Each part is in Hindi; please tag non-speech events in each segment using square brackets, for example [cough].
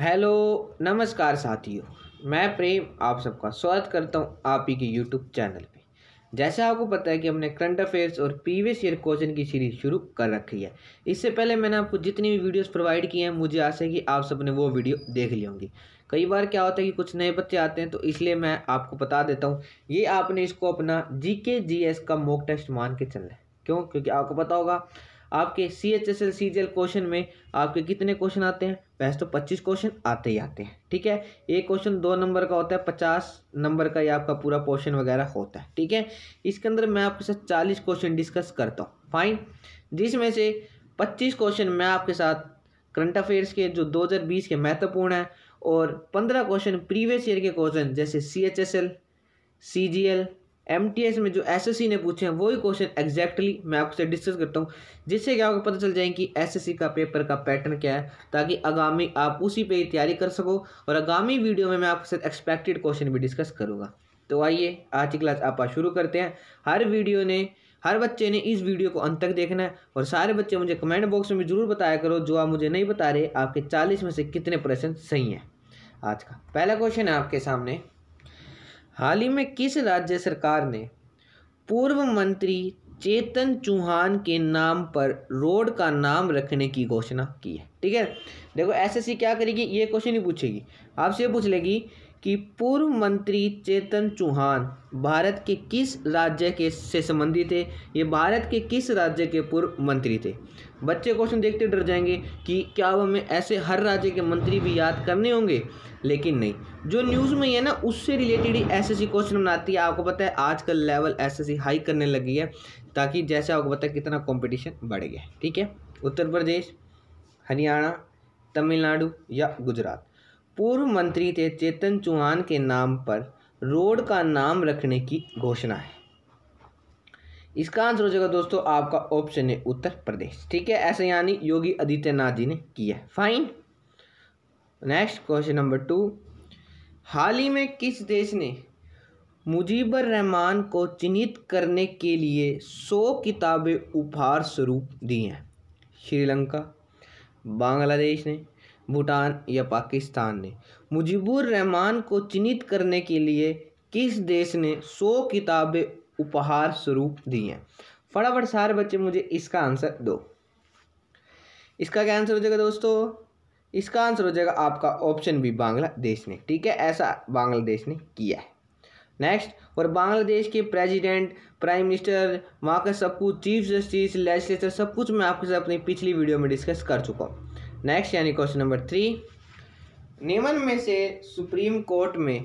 हेलो नमस्कार साथियों मैं प्रेम आप सबका स्वागत करता हूं आप ही के यूट्यूब चैनल पे जैसे आपको पता है कि हमने करंट अफेयर्स और प्रीवियस ईयर क्वेश्चन की सीरीज शुरू कर रखी है इससे पहले मैंने आपको जितनी भी वीडियोस प्रोवाइड की हैं मुझे आशा है कि आप सबने वो वीडियो देख ली होंगी कई बार क्या होता है कि कुछ नए बच्चे आते हैं तो इसलिए मैं आपको बता देता हूँ ये आपने इसको अपना जी के जी एस का मोक टेस्ट मान के चलना है क्यों क्योंकि आपको पता होगा आपके C H S L C G L question में आपके कितने क्वेश्चन आते हैं वैसे तो पच्चीस क्वेश्चन आते ही आते हैं ठीक है एक क्वेश्चन दो नंबर का होता है पचास नंबर का ये आपका पूरा पोर्शन वगैरह होता है ठीक है इसके अंदर मैं आपके साथ चालीस क्वेश्चन डिस्कस करता हूँ फाइन जिसमें से पच्चीस क्वेश्चन मैं आपके साथ करंट अफेयर्स के जो बीस के महत्वपूर्ण हैं और पंद्रह क्वेश्चन प्रीवियस ईयर के क्वेश्चन जैसे C H S L C G L M में जो एस ने पूछे हैं वही क्वेश्चन एग्जैक्टली मैं आपसे डिस्कस करता हूँ जिससे क्या होगा पता चल जाए कि एस का पेपर का पैटर्न क्या है ताकि आगामी आप उसी पे तैयारी कर सको और आगामी वीडियो में मैं आपसे एक्सपेक्टेड क्वेश्चन भी डिस्कस करूँगा तो आइए आज की क्लास आप शुरू करते हैं हर वीडियो ने हर बच्चे ने इस वीडियो को अंत तक देखना है और सारे बच्चे मुझे कमेंट बॉक्स में ज़रूर बताया करो जो आप मुझे नहीं बता रहे आपके चालीस में से कितने परसेंट सही हैं आज का पहला क्वेश्चन है आपके सामने हाल ही में किस राज्य सरकार ने पूर्व मंत्री चेतन चौहान के नाम पर रोड का नाम रखने की घोषणा की है ठीक है देखो एसएससी क्या करेगी ये क्वेश्चन ही पूछेगी आपसे पूछ लेगी कि पूर्व मंत्री चेतन चौहान भारत के किस राज्य के से संबंधित थे ये भारत के किस राज्य के पूर्व मंत्री थे बच्चे क्वेश्चन देखते डर जाएंगे कि क्या वो हमें ऐसे हर राज्य के मंत्री भी याद करने होंगे लेकिन नहीं जो न्यूज़ में ही है ना उससे रिलेटेड ही एस क्वेश्चन बनाती है आपको पता है आज का लेवल एस हाई करने लगी है ताकि जैसे आपको पता है कितना कॉम्पिटिशन बढ़ गया ठीक है उत्तर प्रदेश हरियाणा तमिलनाडु या गुजरात पूर्व मंत्री थे चेतन चौहान के नाम पर रोड का नाम रखने की घोषणा है इसका आंसर हो जाएगा दोस्तों आपका ऑप्शन है उत्तर प्रदेश ठीक है ऐसे यानी योगी आदित्यनाथ जी ने किया fine next question number two हाल ही में किस देश ने मुजीबर रहमान को चिन्हित करने के लिए सौ किताबें उपहार स्वरूप दी हैं श्रीलंका बांग्लादेश ने भूटान या पाकिस्तान ने मुजीबुर रहमान को चिन्हित करने के लिए किस देश ने सौ किताबें उपहार स्वरूप दी हैं फटाफट सारे बच्चे मुझे इसका आंसर दो इसका क्या आंसर हो जाएगा दोस्तों इसका आंसर हो जाएगा आपका ऑप्शन बी बांग्लादेश ने ठीक है ऐसा बांग्लादेश ने किया है नेक्स्ट और बांग्लादेश के प्रेसिडेंट प्राइम मिनिस्टर वहाँ का सब कुछ चीफ जस्टिस लेजिस्लेचर सब कुछ मैं आपके साथ अपनी पिछली वीडियो में डिस्कस कर चुका हूँ नेक्स्ट यानी क्वेश्चन नंबर थ्री निम्न में से सुप्रीम कोर्ट में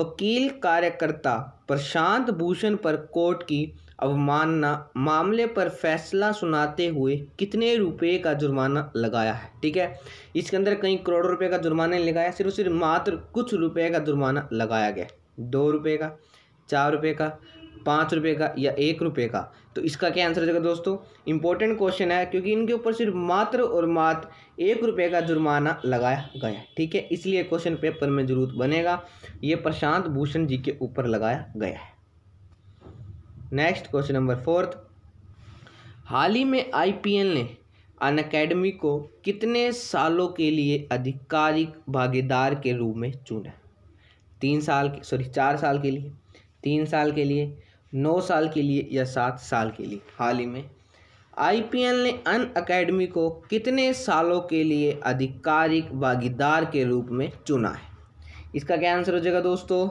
वकील कार्यकर्ता प्रशांत भूषण पर कोर्ट की अवमानना मामले पर फैसला सुनाते हुए कितने रुपए का जुर्माना लगाया है ठीक है इसके अंदर कई करोड़ों रुपए का जुर्माना नहीं लगाया सिर्फ सिर्फ मात्र कुछ रुपए का जुर्माना लगाया गया दो रुपये का चार रुपये का पाँच रुपये का या एक रुपये का तो इसका क्या आंसर हो जाएगा दोस्तों इंपॉर्टेंट क्वेश्चन है क्योंकि इनके ऊपर सिर्फ मात्र और मात्र एक रुपये का जुर्माना लगाया गया ठीक है इसलिए क्वेश्चन पेपर में जरूर बनेगा ये प्रशांत भूषण जी के ऊपर लगाया गया है नेक्स्ट क्वेश्चन नंबर फोर्थ हाल ही में आईपीएल ने अन अकेडमी को कितने सालों के लिए आधिकारिक भागीदार के रूप में चुना तीन साल के सॉरी चार साल के लिए तीन साल के लिए नौ साल के लिए या सात साल के लिए हाल ही में आईपीएल ने अन अकेडमी को कितने सालों के लिए आधिकारिक भागीदार के रूप में चुना है इसका क्या आंसर हो जाएगा दोस्तों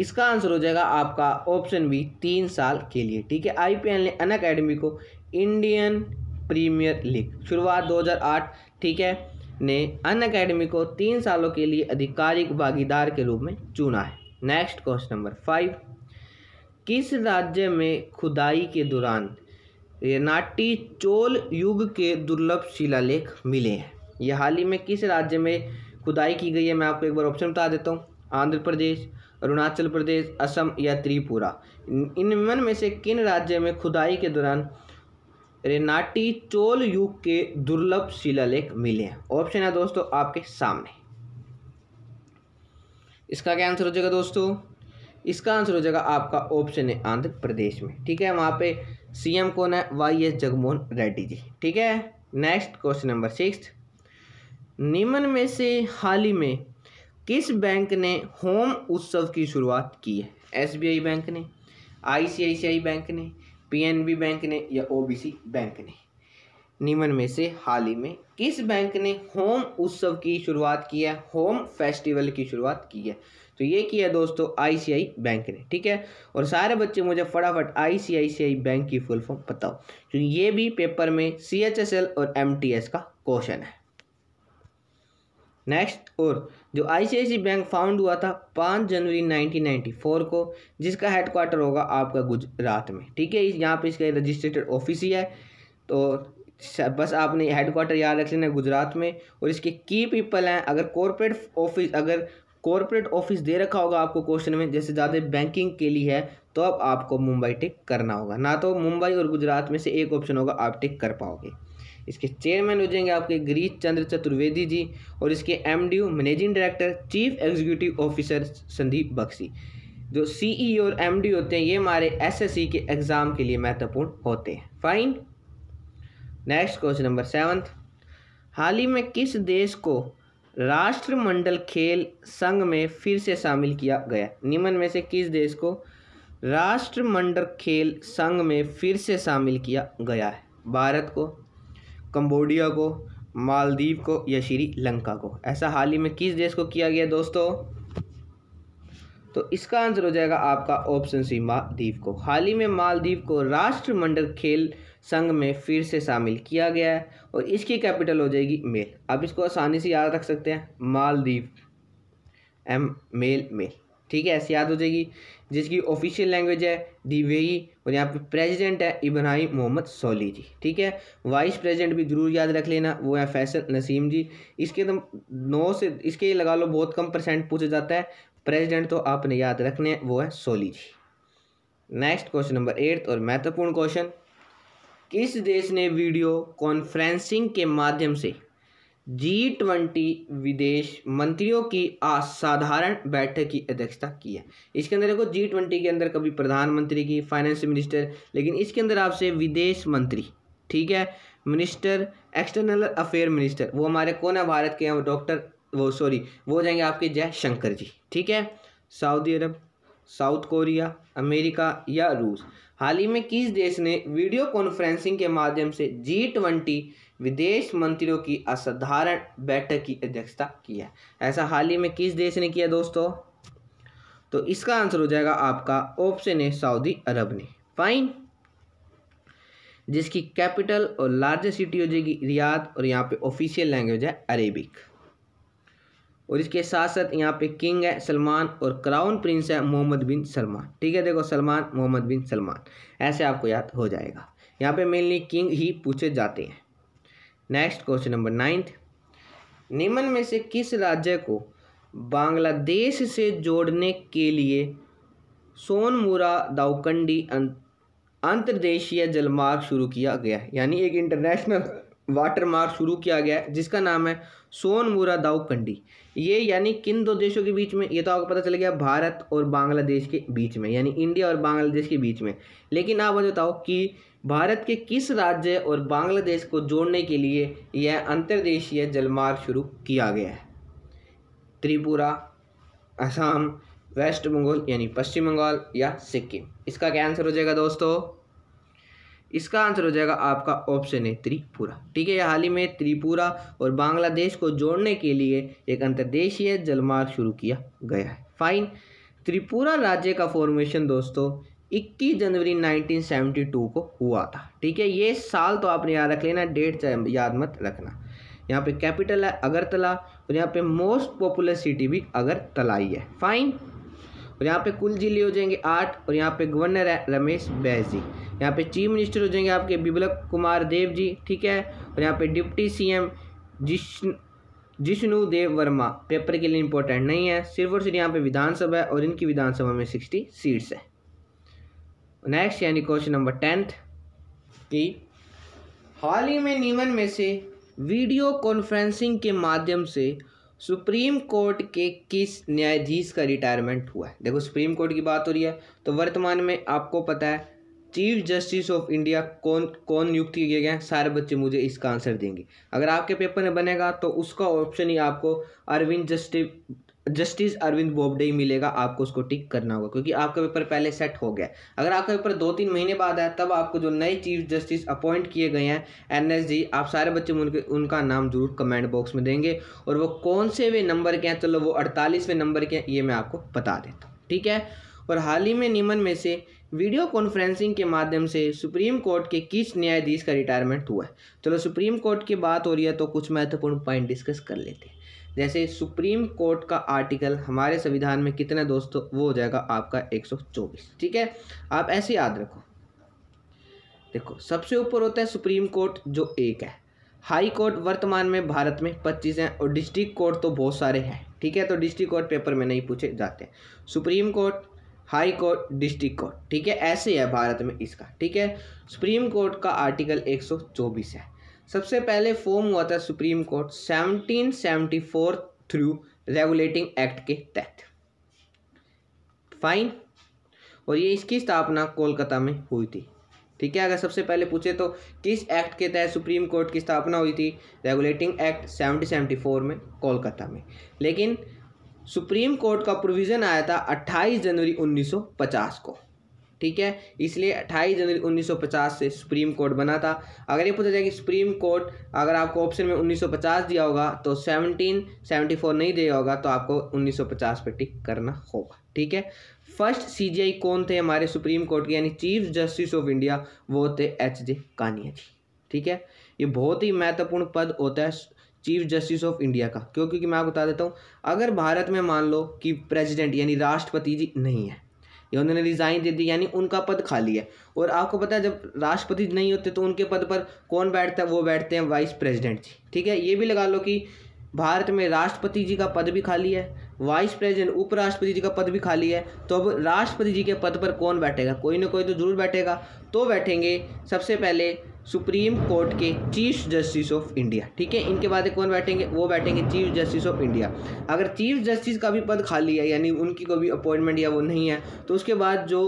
इसका आंसर हो जाएगा आपका ऑप्शन बी तीन साल के लिए ठीक है आईपीएल ने अन अकेडमी को इंडियन प्रीमियर लीग शुरुआत 2008 ठीक है ने अन अकेडमी को तीन सालों के लिए आधिकारिक भागीदार के रूप में चुना है नेक्स्ट क्वेश्चन नंबर फाइव किस राज्य में खुदाई के दौरान ये चोल युग के दुर्लभ शिलालेख मिले हैं ये हाल ही में किस राज्य में खुदाई की गई है मैं आपको एक बार ऑप्शन बता देता हूँ आंध्र प्रदेश अरुणाचल प्रदेश असम या त्रिपुरा इनमें में से किन राज्य में खुदाई के दौरान रेनाटी चोल युग के दुर्लभ शिलालेख मिले हैं ऑप्शन है दोस्तों आपके सामने इसका क्या आंसर हो जाएगा दोस्तों इसका आंसर हो जाएगा आपका ऑप्शन है आंध्र प्रदेश में ठीक है वहाँ पे सीएम कौन है वाई एस जगमोहन रेड्डी जी ठीक है नेक्स्ट क्वेश्चन नंबर सिक्स निम्न में से हाल ही में किस बैंक ने होम उत्सव की शुरुआत की है एसबीआई बैंक ने आईसीआईसीआई बैंक ने पीएनबी बैंक ने या ओबीसी बैंक ने निम्न में से हाल ही में किस बैंक ने होम उत्सव की शुरुआत की है होम फेस्टिवल की शुरुआत की है तो ये किया दोस्तों आईसीआई बैंक ने ठीक है और सारे बच्चे मुझे फटाफट आईसीआईसीआई बैंक की फुल फॉर्म बताओ क्योंकि ये भी पेपर में सीएचएसएल और एमटीएस का क्वेश्चन है नेक्स्ट और जो आईसीआईसी बैंक फाउंड हुआ था पाँच जनवरी 1994 को जिसका हेडक्वार्टर होगा आपका गुजरात में ठीक है यहाँ पे इसका रजिस्ट्रेटेड ऑफिस ही है तो बस आपने हेडक्वार्टर याद रख लेना गुजरात में और इसके की पीपल हैं अगर कॉरपोरेट ऑफिस अगर कॉरपोरेट ऑफिस दे रखा होगा आपको क्वेश्चन में जैसे ज़्यादा बैंकिंग के लिए है तो अब आपको मुंबई टिक करना होगा ना तो मुंबई और गुजरात में से एक ऑप्शन होगा आप टिक कर पाओगे इसके चेयरमैन हो जाएंगे आपके गिरीश चंद्र चतुर्वेदी जी और इसके यू managing director chief executive officer Sandeep Bakhshi जो ई e और एमडी होते हैं ये हमारे सी e के एग्ज़ाम के लिए महत्वपूर्ण होते हैं fine next question number seventh हाल ही में किस देश को राष्ट्रमंडल खेल संघ में फिर से शामिल किया गया निम्न में से किस देश को राष्ट्रमंडल खेल संघ में फिर से शामिल किया गया है भारत को कंबोडिया को मालदीव को या श्रीलंका को ऐसा हाल ही में किस देश को किया गया दोस्तों तो इसका आंसर हो जाएगा आपका ऑप्शन सी मालदीव को हाल ही में मालदीव को राष्ट्रमंडल खेल संघ में फिर से शामिल किया गया है और इसकी कैपिटल हो जाएगी मेल आप इसको आसानी से याद रख सकते हैं मालदीव एम मेल मेल ठीक है ऐसी याद हो जाएगी जिसकी ऑफिशियल लैंग्वेज है दीवेई और यहाँ पे प्रेसिडेंट है इब्राहिम मोहम्मद सोली जी ठीक है वाइस प्रेसिडेंट भी ज़रूर याद रख लेना वो है फैसल नसीम जी इसके तो नौ से इसके लगा लो बहुत कम परसेंट पूछा जाता है प्रेसिडेंट तो आपने याद रखने वो है Soli ji next question number eight और महत्वपूर्ण क्वेश्चन किस देश ने वीडियो कॉन्फ्रेंसिंग के माध्यम से जी ट्वेंटी विदेश मंत्रियों की असाधारण बैठक की अध्यक्षता की है इसके अंदर देखो जी ट्वेंटी के अंदर कभी प्रधानमंत्री की फाइनेंस मिनिस्टर लेकिन इसके अंदर आपसे विदेश मंत्री ठीक है मिनिस्टर एक्सटर्नल अफेयर मिनिस्टर वो हमारे कौन है भारत के हैं डॉक्टर वो सॉरी वो हो जाएंगे आपके जय शंकर जी ठीक है Saudi Arab South Korea America या रूस हाल ही में किस देश ने वीडियो कॉन्फ्रेंसिंग के माध्यम से जी ट्वेंटी विदेश मंत्रियों की असाधारण बैठक की अध्यक्षता की है ऐसा हाल ही में किस देश ने किया दोस्तों तो इसका आंसर हो जाएगा आपका ऑप्शन है सऊदी अरब ने फाइन जिसकी कैपिटल और लार्जेस्ट सिटी हो जाएगी रियाद और यहाँ पे ऑफिशियल लैंग्वेज है अरेबिक और इसके साथ साथ यहाँ पे किंग है सलमान और क्राउन प्रिंस है मोहम्मद बिन सलमान ठीक है देखो सलमान मोहम्मद बिन सलमान ऐसे आपको याद हो जाएगा यहाँ पे मेनली किंग ही पूछे जाते हैं नेक्स्ट क्वेश्चन नंबर नाइन्थ निम्न में से किस राज्य को बांग्लादेश से जोड़ने के लिए सोनमुरा दाउकंडी अं- अंतर्देशीय जलमार्ग शुरू किया गया यानी एक इंटरनेशनल वाटर मार्क शुरू किया गया है जिसका नाम है सोनमुरा दाऊकंडी ये यानी किन दो देशों के बीच में ये तो आपको पता चल गया भारत और बांग्लादेश के बीच में यानी इंडिया और बांग्लादेश के बीच में लेकिन आप मुझे बताओ कि भारत के किस राज्य और बांग्लादेश को जोड़ने के लिए यह अंतर्देशीय जलमार्ग शुरू किया गया है त्रिपुरा असम वेस्ट बंगाल यानी पश्चिम बंगाल या सिक्किम इसका क्या आंसर हो जाएगा दोस्तों इसका आंसर हो जाएगा आपका ऑप्शन है त्रिपुरा ठीक है यह हाल ही में त्रिपुरा और बांग्लादेश को जोड़ने के लिए एक अंतर्देशीय जलमार्ग शुरू किया गया है फाइन त्रिपुरा राज्य का फॉर्मेशन दोस्तों 21 जनवरी 1972 को हुआ था ठीक है ये साल तो आपने याद रख लेना डेट याद मत रखना यहाँ पे कैपिटल है अगरतला और यहाँ पे मोस्ट पॉपुलर सिटी भी अगरतला ही है फाइन और यहाँ पे कुल जिले हो जाएंगे आठ और यहाँ पे गवर्नर है रमेश बैस जी यहाँ पे चीफ मिनिस्टर हो जाएंगे आपके बिबलक कुमार देव जी ठीक है और यहाँ पे deputy CM M Jishnu Dev Varma paper के लिए इंपॉर्टेंट नहीं है सिर्फ और सिर्फ यहाँ पे विधानसभा है और इनकी विधानसभा में सिक्सटी सीट्स है नेक्स्ट यानी क्वेश्चन नंबर टेंथ की हाल ही में नीमन में से वीडियो कॉन्फ्रेंसिंग के माध्यम से सुप्रीम कोर्ट के किस न्यायाधीश का रिटायरमेंट हुआ है देखो सुप्रीम कोर्ट की बात हो रही है तो वर्तमान में आपको पता है चीफ जस्टिस ऑफ इंडिया कौन कौन नियुक्त किए गए हैं सारे बच्चे मुझे इसका आंसर देंगे अगर आपके पेपर में बनेगा तो उसका ऑप्शन ही आपको अरविंद जस्टिस जस्टिस अरविंद बोबडे ही मिलेगा आपको उसको टिक करना होगा क्योंकि आपका पेपर पहले सेट हो गया अगर आपका पेपर दो तीन महीने बाद आया तब आपको जो नए चीफ जस्टिस अपॉइंट किए गए हैं एनएसजी आप सारे बच्चे उनके उनका नाम जरूर कमेंट बॉक्स में देंगे और वो कौन से वे नंबर के हैं चलो वो अड़तालीसवें नंबर के हैं ये मैं आपको बता देता हूँ ठीक है और हाल ही में निमन में से वीडियो कॉन्फ्रेंसिंग के माध्यम से सुप्रीम कोर्ट के किस न्यायाधीश का रिटायरमेंट हुआ है चलो सुप्रीम कोर्ट की बात हो रही है तो कुछ महत्वपूर्ण पॉइंट डिस्कस कर लेते हैं जैसे सुप्रीम कोर्ट का आर्टिकल हमारे संविधान में कितने दोस्तों वो हो जाएगा आपका 124 ठीक है आप ऐसे याद रखो देखो सबसे ऊपर होता है सुप्रीम कोर्ट जो एक है हाई कोर्ट वर्तमान में भारत में 25 हैं और डिस्ट्रिक्ट कोर्ट तो बहुत सारे हैं ठीक है तो डिस्ट्रिक्ट कोर्ट पेपर में नहीं पूछे जाते हैं supreme court high court district court ठीक है ऐसे है भारत में इसका ठीक है सुप्रीम कोर्ट का आर्टिकल 124 है सबसे पहले फॉर्म हुआ था supreme court 1774 through regulating act के तहत फाइन और ये इसकी स्थापना कोलकाता में हुई थी ठीक है अगर सबसे पहले पूछे तो किस एक्ट के तहत सुप्रीम कोर्ट की स्थापना हुई थी रेगुलेटिंग एक्ट सेवनटीन फोर में कोलकाता में लेकिन सुप्रीम कोर्ट का प्रोविज़न आया था 28 जनवरी 1950 को ठीक है इसलिए 28 जनवरी 1950 से सुप्रीम कोर्ट बना था अगर ये पूछा जाए कि सुप्रीम कोर्ट अगर आपको ऑप्शन में 1950 दिया होगा तो 1774 नहीं दिया होगा तो आपको 1950 पे टिक करना होगा ठीक है फर्स्ट सीजीआई कौन थे हमारे सुप्रीम कोर्ट के यानी चीफ जस्टिस ऑफ इंडिया वो थे एच जे कानिया जी ठीक है ये बहुत ही महत्वपूर्ण पद होता है चीफ जस्टिस ऑफ इंडिया का क्यों क्योंकि मैं आपको बता देता हूँ अगर भारत में मान लो कि प्रेजिडेंट यानी राष्ट्रपति जी नहीं है या उन्होंने रिज़ाइन दे दी यानी उनका पद खाली है और आपको पता है जब राष्ट्रपति नहीं होते तो उनके पद पर कौन बैठता है वो बैठते हैं वाइस प्रेसिडेंट जी ठीक है ये भी लगा लो कि भारत में राष्ट्रपति जी का पद भी खाली है वाइस प्रेसिडेंट उपराष्ट्रपति जी का पद भी खाली है तो अब राष्ट्रपति जी के पद पर कौन बैठेगा कोई ना कोई तो जरूर बैठेगा तो बैठेंगे सबसे पहले सुप्रीम कोर्ट के चीफ जस्टिस ऑफ इंडिया ठीक है इनके बाद कौन बैठेंगे वो बैठेंगे चीफ जस्टिस ऑफ इंडिया अगर चीफ जस्टिस का भी पद खाली है यानी उनकी कोई भी अपॉइंटमेंट या वो नहीं है तो उसके बाद जो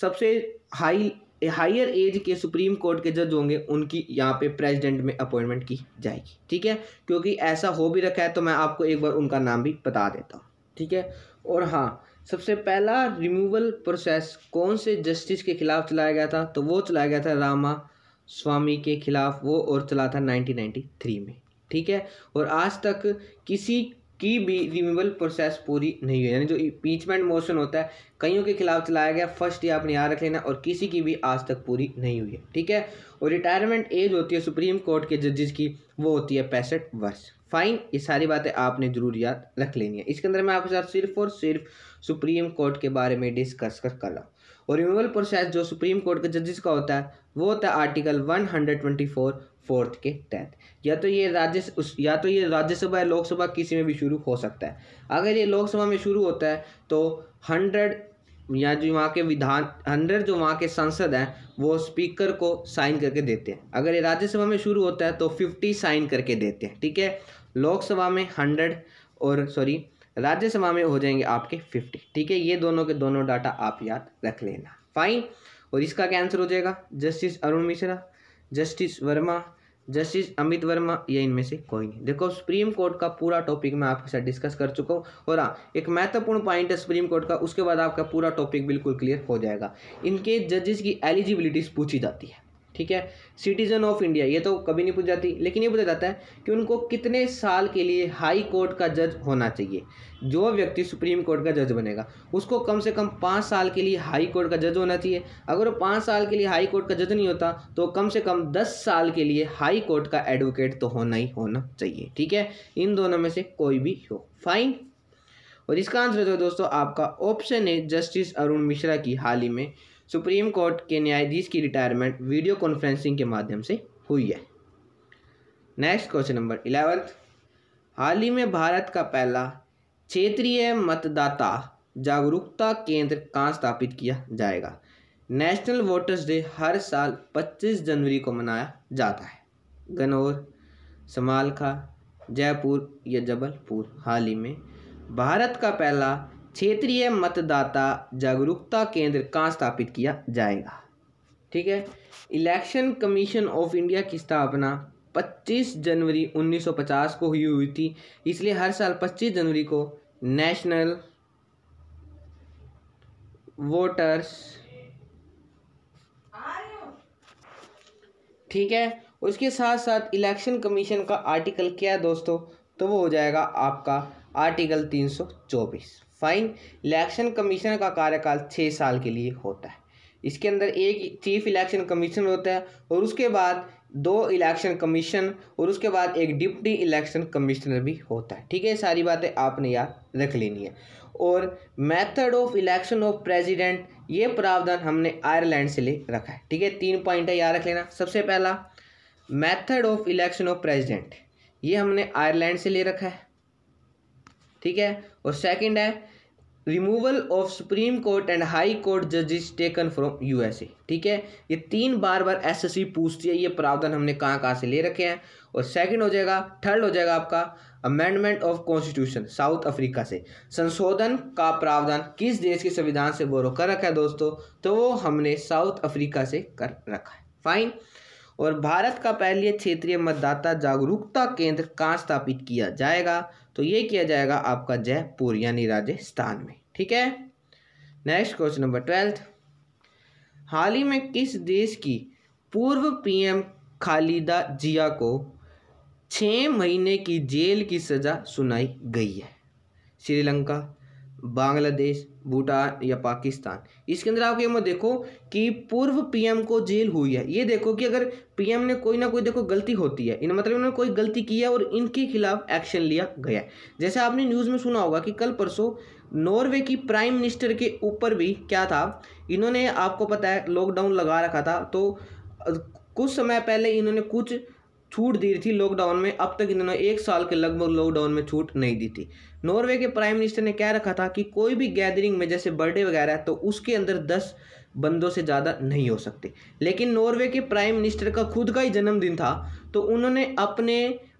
सबसे हाई हायर एज के सुप्रीम कोर्ट के जज होंगे उनकी यहाँ पे प्रेसिडेंट में अपॉइंटमेंट की जाएगी ठीक है क्योंकि ऐसा हो भी रखा है तो मैं आपको एक बार उनका नाम भी बता देता हूँ ठीक है और हाँ सबसे पहला रिमूवल प्रोसेस कौन से जस्टिस के खिलाफ चलाया गया था तो वो चलाया गया था रामा स्वामी के खिलाफ वो और चला था 1993 में ठीक है और आज तक किसी की भी रिमूवल प्रोसेस पूरी नहीं हुई यानी जो इम्पीचमेंट मोशन होता है कईयों के खिलाफ चलाया गया फर्स्ट ये आपने याद रख लेना और किसी की भी आज तक पूरी नहीं हुई है ठीक है और रिटायरमेंट एज होती है सुप्रीम कोर्ट के जजेस की वो होती है पैंसठ वर्ष फाइन ये सारी बातें आपने जरूर याद रख लेनी है इसके अंदर मैं आपके साथ सिर्फ और सिर्फ सुप्रीम कोर्ट के बारे में डिस्कस कर कर रहा हूँ और रिमूवल प्रोसेस जो सुप्रीम कोर्ट के जजेस का होता है वो होता है article one hundred twenty four fourth के तहत या तो ये राज्य उस या तो ये राज्यसभा या लोकसभा किसी में भी शुरू हो सकता है अगर ये लोकसभा में शुरू होता है तो हंड्रेड या जो वहाँ के विधान हंड्रेड जो वहाँ के सांसद हैं वो स्पीकर को साइन करके देते हैं अगर ये राज्यसभा में शुरू होता है तो फिफ्टी साइन करके देते हैं ठीक है लोकसभा में हंड्रेड और सॉरी राज्यसभा में हो जाएंगे आपके फिफ्टी ठीक है ये दोनों के दोनों डाटा आप याद रख लेना फाइन और इसका क्या आंसर हो जाएगा justice Arun Mishra justice Verma justice Amit Verma ये इनमें से कोई नहीं देखो सुप्रीम कोर्ट का पूरा टॉपिक मैं आपके साथ डिस्कस कर चुका हूँ और हाँ एक महत्वपूर्ण पॉइंट है सुप्रीम कोर्ट का उसके बाद आपका पूरा टॉपिक बिल्कुल क्लियर हो जाएगा इनके जजेस की एलिजिबिलिटीज पूछी जाती है ठीक है सिटीजन ऑफ इंडिया ये तो कभी नहीं पूछ जाती लेकिन ये पूछा जाता है कि उनको कितने साल के लिए हाई कोर्ट का जज होना चाहिए जो व्यक्ति सुप्रीम कोर्ट का जज बनेगा उसको कम से कम पाँच साल के लिए हाई कोर्ट का जज होना चाहिए अगर वो पाँच साल के लिए हाई कोर्ट का जज नहीं होता तो कम से कम दस साल के लिए हाई कोर्ट का एडवोकेट तो होना ही होना चाहिए ठीक है इन दोनों में से कोई भी हो फाइन और इसका आंसर जो है दोस्तों आपका ऑप्शन है जस्टिस अरुण मिश्रा की हाल ही में सुप्रीम कोर्ट के न्यायाधीश की रिटायरमेंट वीडियो कॉन्फ्रेंसिंग के माध्यम से हुई है नेक्स्ट क्वेश्चन नंबर इलेवंथ हाल ही में भारत का पहला क्षेत्रीय मतदाता जागरूकता केंद्र कहाँ स्थापित किया जाएगा नेशनल वोटर्स डे हर साल 25 जनवरी को मनाया जाता है गनौर समालखा जयपुर या जबलपुर हाल ही में भारत का पहला क्षेत्रीय मतदाता जागरूकता केंद्र कहाँ स्थापित किया जाएगा ठीक है इलेक्शन कमीशन ऑफ इंडिया की स्थापना 25 जनवरी 1950 को हुई हुई थी इसलिए हर साल 25 जनवरी को नेशनल वोटर्स ठीक है उसके साथ साथ इलेक्शन कमीशन का आर्टिकल क्या है दोस्तों तो वो हो जाएगा आपका आर्टिकल 324 फाइन इलेक्शन कमीशन का कार्यकाल छः साल के लिए होता है इसके अंदर एक चीफ इलेक्शन कमीशन होता है और उसके बाद दो इलेक्शन कमीशन और उसके बाद एक डिप्टी इलेक्शन कमिश्नर भी होता है ठीक है सारी बातें आपने याद रख लेनी है और method of election of president ये प्रावधान हमने आयरलैंड से ले रखा है ठीक है तीन पॉइंट है याद रख लेना सबसे पहला method of election of president ये हमने आयरलैंड से ले रखा है ठीक है और सेकंड है removal of supreme court and high court जजेस टेकन फ्रॉम यूएसए ठीक है ये तीन बार बार एसएससी पूछती है ये प्रावधान हमने कहाँ कहाँ से ले रखे हैं और सेकंड हो जाएगा थर्ड हो जाएगा आपका amendment of constitution South Africa से संशोधन का प्रावधान किस देश के संविधान से बोरो कर रखा है दोस्तों तो वो हमने साउथ अफ्रीका से कर रखा है फाइन और भारत का पहले क्षेत्रीय मतदाता जागरूकता केंद्र कहाँ स्थापित किया जाएगा तो ये किया जाएगा आपका जयपुर यानी राजस्थान में ठीक है नेक्स्ट क्वेश्चन नंबर ट्वेल्थ हाल ही में किस देश की पूर्व पीएम खालिदा जिया को छः महीने की जेल की सज़ा सुनाई गई है श्रीलंका बांग्लादेश भूटान या पाकिस्तान इसके अंदर आप ये मत देखो कि पूर्व पीएम को जेल हुई है ये देखो कि अगर पीएम ने कोई ना कोई देखो गलती होती है इन मतलब उन्होंने कोई गलती की है और इनके खिलाफ एक्शन लिया गया है जैसे आपने न्यूज़ में सुना होगा कि कल परसों नॉर्वे की प्राइम मिनिस्टर के ऊपर भी क्या था इन्होंने आपको पता है लॉकडाउन लगा रखा था तो कुछ समय पहले इन्होंने कुछ छूट दी थी लॉकडाउन में अब तक इन्होंने एक साल के लगभग लॉकडाउन में छूट नहीं दी थी नॉर्वे के प्राइम मिनिस्टर ने कह रखा था कि कोई भी गैदरिंग में जैसे बर्थडे वगैरह तो उसके अंदर दस बंदों से ज़्यादा नहीं हो सकते लेकिन नॉर्वे के प्राइम मिनिस्टर का खुद का ही जन्मदिन था तो उन्होंने अपने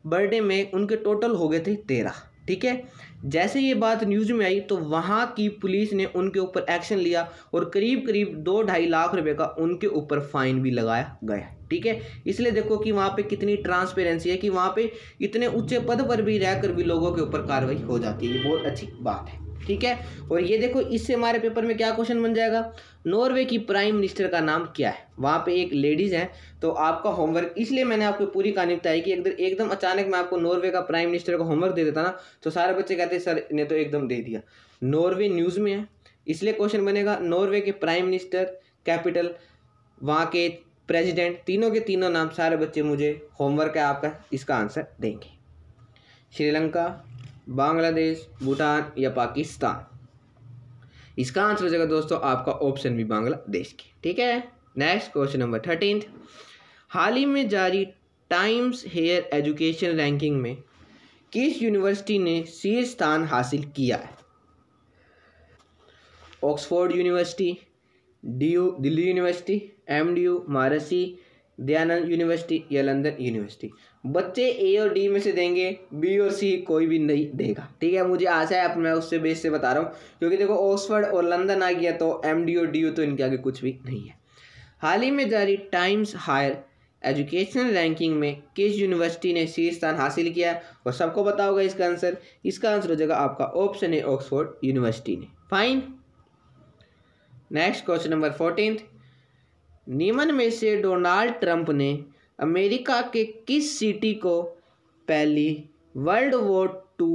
बर्थडे में उनके टोटल हो गए थे तेरह ठीक है जैसे ये बात न्यूज़ में आई तो वहाँ की पुलिस ने उनके ऊपर एक्शन लिया और करीब करीब दो ढाई लाख रुपए का उनके ऊपर फाइन भी लगाया गया ठीक है इसलिए देखो कि वहाँ पे कितनी ट्रांसपेरेंसी है कि वहाँ पे इतने ऊंचे पद पर भी रहकर भी लोगों के ऊपर कार्रवाई हो जाती है ये बहुत अच्छी बात है ठीक है और ये देखो इससे हमारे पेपर में क्या क्वेश्चन बन जाएगा नॉर्वे की प्राइम मिनिस्टर का नाम क्या है वहाँ पे एक लेडीज़ हैं तो आपका होमवर्क इसलिए मैंने आपको पूरी कहानी बताई कि एकदम एकदम अचानक मैं आपको नॉर्वे का प्राइम मिनिस्टर का होमवर्क दे देता ना तो सारे बच्चे कहते सर ने तो एकदम दे दिया नॉर्वे न्यूज़ में है इसलिए क्वेश्चन बनेगा नॉर्वे के प्राइम मिनिस्टर कैपिटल वहाँ के प्रेजिडेंट तीनों के तीनों नाम सारे बच्चे मुझे होमवर्क है आपका इसका आंसर देंगे श्रीलंका बांग्लादेश भूटान या पाकिस्तान इसका आंसर हो जाएगा दोस्तों आपका ऑप्शन भी बांग्लादेश की ठीक है नेक्स्ट क्वेश्चन नंबर थर्टीन हाल ही में जारी टाइम्स हेयर एजुकेशन रैंकिंग में किस यूनिवर्सिटी ने शीर्ष स्थान हासिल किया है Oxford university D U Delhi university M D U Maharshi Dayanand university या लंदन यूनिवर्सिटी बच्चे ए और डी में से देंगे बी और सी कोई भी नहीं देगा ठीक है मुझे आशा है अब मैं उससे बेस से बता रहा हूँ क्योंकि देखो ऑक्सफर्ड और लंदन आ गया तो एम डी और डी तो इनके आगे कुछ भी नहीं है हाल ही में जारी टाइम्स हायर एजुकेशनल रैंकिंग में किस यूनिवर्सिटी ने शीर्ष स्थान हासिल किया और सबको पता होगा इसका आंसर इसका आंसर हो जाएगा आपका ऑप्शन है ऑक्सफोर्ड यूनिवर्सिटी ने fine next question number fourteen निम्न में से डोनाल्ड ट्रंप ने अमेरिका के किस सिटी को पहली world war two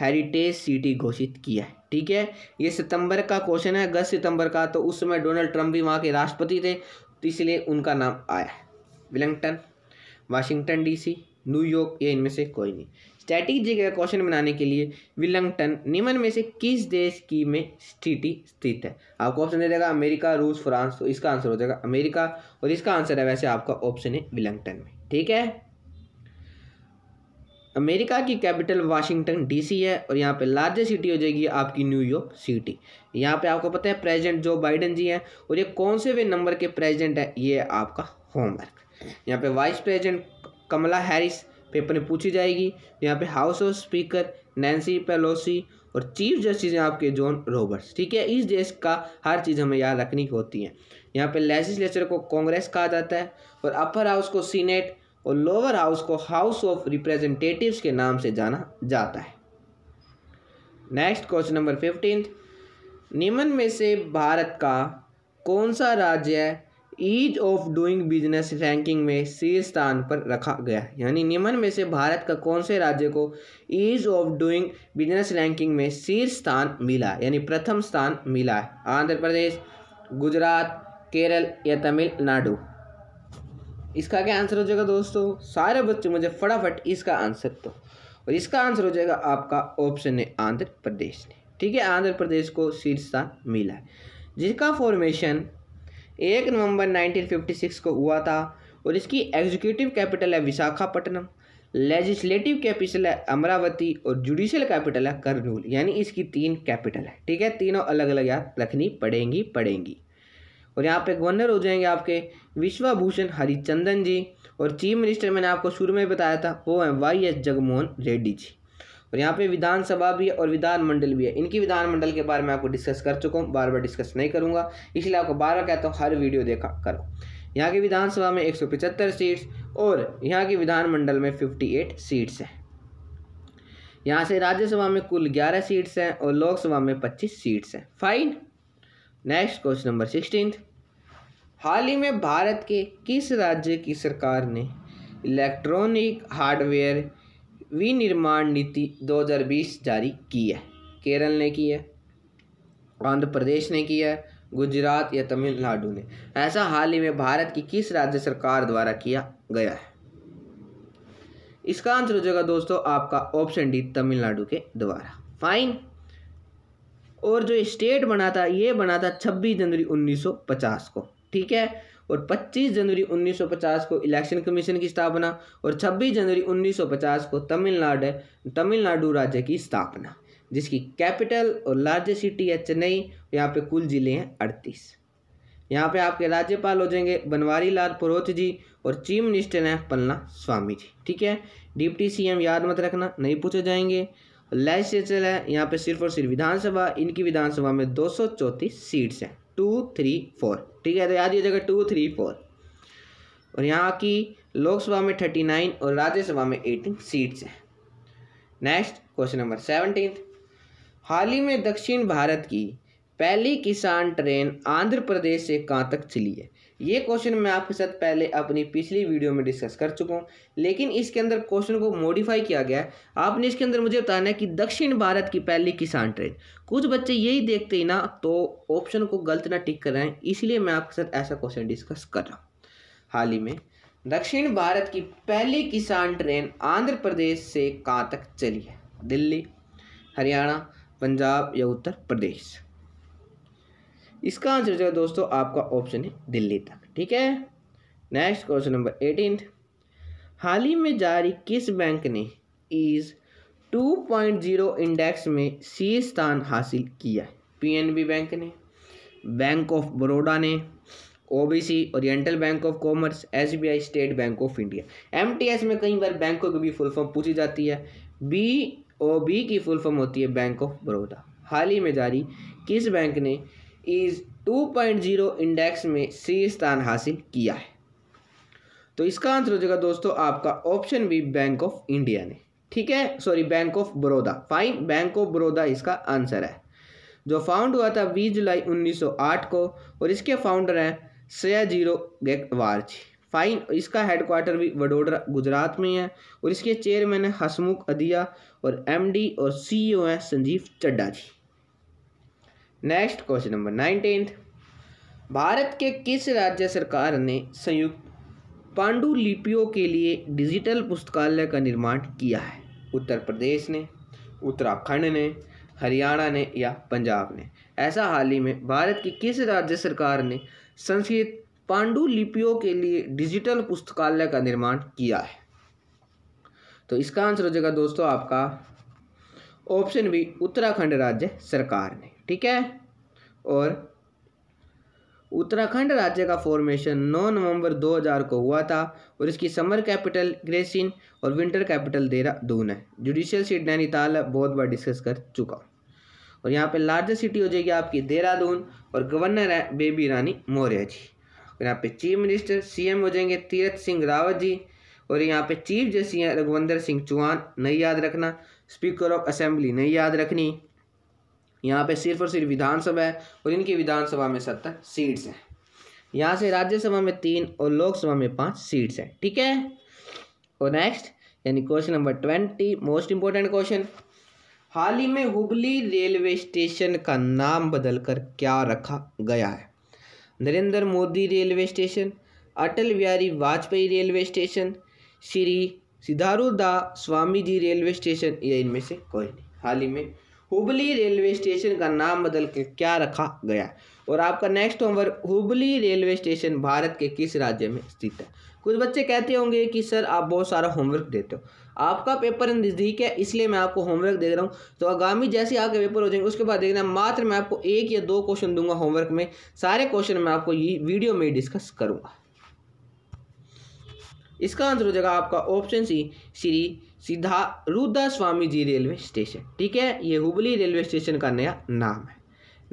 heritage city घोषित किया है ठीक है ये सितंबर का क्वेश्चन है अगस्त सितंबर का तो उस समय डोनाल्ड ट्रंप भी वहाँ के राष्ट्रपति थे तो इसलिए उनका नाम आया है विलिंगटन वाशिंगटन डीसी न्यूयॉर्क ये इनमें से कोई नहीं स्टैटिक जगह का क्वेश्चन बनाने के लिए विलंगटन निम्न में से किस देश की में स्थिति स्थित है आपको ऑप्शन दे देगा अमेरिका रूस फ्रांस तो इसका आंसर हो जाएगा अमेरिका और इसका आंसर है वैसे आपका ऑप्शन है विलंगटन में ठीक है अमेरिका की कैपिटल वाशिंगटन डीसी है और यहाँ पे लार्जेस्ट सिटी हो जाएगी आपकी न्यूयॉर्क सिटी यहाँ पे आपको पता है प्रेसिडेंट जो बाइडन जी हैं और ये कौन से वे नंबर के प्रेसिडेंट है ये आपका होमवर्क यहाँ पे vice president Kamala Harris paper में पूछी जाएगी यहाँ पे house of speaker Nancy Pelosi और चीफ जस्टिस हैं आपके जॉन रॉबर्ट्स ठीक है इस देश का हर चीज़ हमें याद रखनी होती है यहाँ पे लेजिस्लेचर को कांग्रेस कहा जाता है और अपर हाउस को सीनेट और लोअर हाउस को हाउस ऑफ रिप्रेजेंटेटिव्स के नाम से जाना जाता है नेक्स्ट क्वेश्चन नंबर फिफ्टीन निम्न में से भारत का कौन सा राज्य ease of doing business ranking में शीर्ष स्थान पर रखा गया यानी निम्न में से भारत का कौन से राज्य को ease of doing business ranking में शीर्ष स्थान मिला यानी प्रथम स्थान मिला है आंध्र प्रदेश गुजरात केरल या तमिलनाडु इसका क्या आंसर हो जाएगा दोस्तों सारे बच्चे मुझे फटाफट इसका आंसर दो तो। और इसका आंसर हो जाएगा आपका ऑप्शन है आंध्र प्रदेश ने ठीक है आंध्र प्रदेश को शीर्ष स्थान मिला है जिसका फॉर्मेशन एक नवंबर 1956 को हुआ था और इसकी एग्जीक्यूटिव कैपिटल है विशाखापट्टनम लेजिस्लेटिव कैपिटल है अमरावती और जुडिशियल कैपिटल है कर्नूल यानी इसकी तीन कैपिटल है ठीक है तीनों अलग अलग याद रखनी पड़ेंगी पड़ेंगी और यहाँ पे गवर्नर हो जाएंगे आपके विश्वाभूषण हरिचंदन जी और चीफ मिनिस्टर मैंने आपको शुरू में बताया था वो हैं वाई एस जगमोहन रेड्डी जी और यहाँ पे विधानसभा भी है और विधानमंडल भी है इनकी विधानमंडल के बारे में आपको डिस्कस कर चुका हूँ बार बार डिस्कस नहीं करूँगा इसलिए आपको बार बार कहता हूँ हर वीडियो देखा करो यहाँ की विधानसभा में एक सीट्स और यहाँ की विधानमंडल में फिफ्टी सीट्स हैं यहाँ से राज्यसभा में कुल ग्यारह सीट्स हैं और लोकसभा में पच्चीस सीट्स हैं fine next question number sixteen हाल ही में भारत के किस राज्य की सरकार ने इलेक्ट्रॉनिक हार्डवेयर विनिर्माण नीति 2020 जारी की है केरल ने की है आंध्र प्रदेश ने की है गुजरात या तमिलनाडु ने ऐसा हाल ही में भारत की किस राज्य सरकार द्वारा किया गया है इसका आंसर हो जाएगा दोस्तों आपका ऑप्शन डी तमिलनाडु के द्वारा फाइन और जो स्टेट बना था ये बना था 26 जनवरी 1950 को ठीक है और 25 जनवरी 1950 को इलेक्शन कमीशन की स्थापना और 26 जनवरी 1950 को तमिलनाडु तमिलनाडु राज्य की स्थापना जिसकी कैपिटल और लार्जेस्ट सिटी है चेन्नई यहाँ पे कुल जिले हैं अड़तीस यहाँ पे आपके राज्यपाल हो जाएंगे बनवारी लाल पुरोहित जी और चीफ मिनिस्टर हैं पलना स्वामी जी ठीक है डिप्टी सीएम याद मत रखना नहीं पूछे जाएंगे लेजिस्लेचर है यहाँ पे सिर्फ और सिर्फ विधानसभा इनकी विधानसभा में दो सीट्स हैं टू थ्री फोर ठीक है तो याद ये जगह टू थ्री फोर और यहाँ की लोकसभा में थर्टी नाइन और राज्यसभा में एटीन सीट्स हैं नेक्स्ट क्वेश्चन नंबर सेवनटीन हाल ही में दक्षिण भारत की पहली किसान ट्रेन आंध्र प्रदेश से कहाँ तक चली है ये क्वेश्चन मैं आपके साथ पहले अपनी पिछली वीडियो में डिस्कस कर चुका हूँ लेकिन इसके अंदर क्वेश्चन को मॉडिफाई किया गया है आपने इसके अंदर मुझे बताना है कि दक्षिण भारत की पहली किसान ट्रेन कुछ बच्चे यही देखते ही ना तो ऑप्शन को गलत ना टिक कर रहे हैं इसलिए मैं आपके साथ ऐसा क्वेश्चन डिस्कस कर रहा हूँ हाल ही में दक्षिण भारत की पहली किसान ट्रेन आंध्र प्रदेश से कहाँ तक चली है दिल्ली हरियाणा पंजाब या उत्तर प्रदेश इसका आंसर जो है दोस्तों आपका ऑप्शन है दिल्ली तक ठीक है नेक्स्ट क्वेश्चन नंबर एटीन हाल ही में जारी किस बैंक ने पॉइंट 2.0 इंडेक्स में सी स्थान हासिल किया है पीएनबी बैंक ने बैंक ऑफ बड़ौदा ने OBC oriental bank of commerce SBI state bank of India MTS में कई बार बैंकों की भी फुल फॉर्म पूछी जाती है बी ओ बी की फुल फॉर्म होती है बैंक ऑफ बड़ौदा हाल ही में जारी किस बैंक ने इज 2.0 इंडेक्स में सी स्थान हासिल किया है तो इसका आंसर हो जाएगा दोस्तों आपका option B bank of India ने ठीक है sorry bank of Baroda fine bank of Baroda इसका आंसर है जो फाउंड हुआ था 20 जुलाई 1908 को और इसके फाउंडर हैं जीरो गेकवार जी फाइन इसका हेडक्वार्टर भी वडोदरा गुजरात में है और इसके चेयरमैन है हसमुख अदिया और एमडी और सीईओ e हैं Sanjeev Chadha ji next question number nineteen Bharat के किस राज्य सरकार ने संयुक्त पांडुलिपियों के लिए डिजिटल पुस्तकालय का निर्माण किया है उत्तर प्रदेश ने उत्तराखंड ने हरियाणा ने या पंजाब ने ऐसा हाल ही में भारत की किस राज्य सरकार ने संस्कृत पांडुलिपियों के लिए डिजिटल पुस्तकालय का निर्माण किया है तो इसका आंसर हो जाएगा दोस्तों आपका ऑप्शन बी उत्तराखंड राज्य सरकार ने ठीक है और उत्तराखंड राज्य का फॉर्मेशन 9 नवंबर 2000 को हुआ था और इसकी समर कैपिटल ग्रेसिन और विंटर कैपिटल देहरादून है जुडिशियल सीट नैनीताल बहुत बार डिस्कस कर चुका और यहाँ पे लार्जेस्ट सिटी हो जाएगी आपकी देहरादून और गवर्नर है बेबी रानी मौर्य जी और यहाँ पे चीफ मिनिस्टर सीएम हो जाएंगे तीरथ सिंह रावत जी और यहाँ पे चीफ जस्टिस रघुवंदर सिंह चौहान नहीं याद रखना स्पीकर ऑफ असेंबली नहीं याद रखनी यहाँ पे सिर्फ और सिर्फ विधानसभा है और इनकी विधानसभा में सत्तर सीट्स हैं यहाँ से राज्यसभा में तीन और लोकसभा में पाँच सीट्स हैं ठीक है और नेक्स्ट यानी question number twenty most important question हाल ही में हुबली रेलवे स्टेशन का नाम बदलकर क्या रखा गया है Narendra Modi railway station Atal Bihari Vajpayee railway station Shri Siddharudha Swami ji railway station या इनमें से कोई नहीं हाल ही में हुबली रेलवे स्टेशन का नाम बदल कर क्या रखा गया और आपका next homework Hubli railway station Bharat के किस राज्य में स्थित है कुछ बच्चे कहते होंगे कि सर आप बहुत सारा होमवर्क देते हो आपका पेपर नज़दीक है इसलिए मैं आपको होमवर्क दे रहा हूँ तो आगामी जैसे आपके पेपर हो जाएंगे उसके बाद देखना मात्र मैं आपको एक या दो क्वेश्चन दूंगा होमवर्क में सारे क्वेश्चन मैं आपको ये वीडियो में डिस्कस करूँगा इसका आंसर हो जाएगा आपका option C Shri Siddharudha Swami ji railway station ठीक है ये हुबली रेलवे स्टेशन का नया नाम है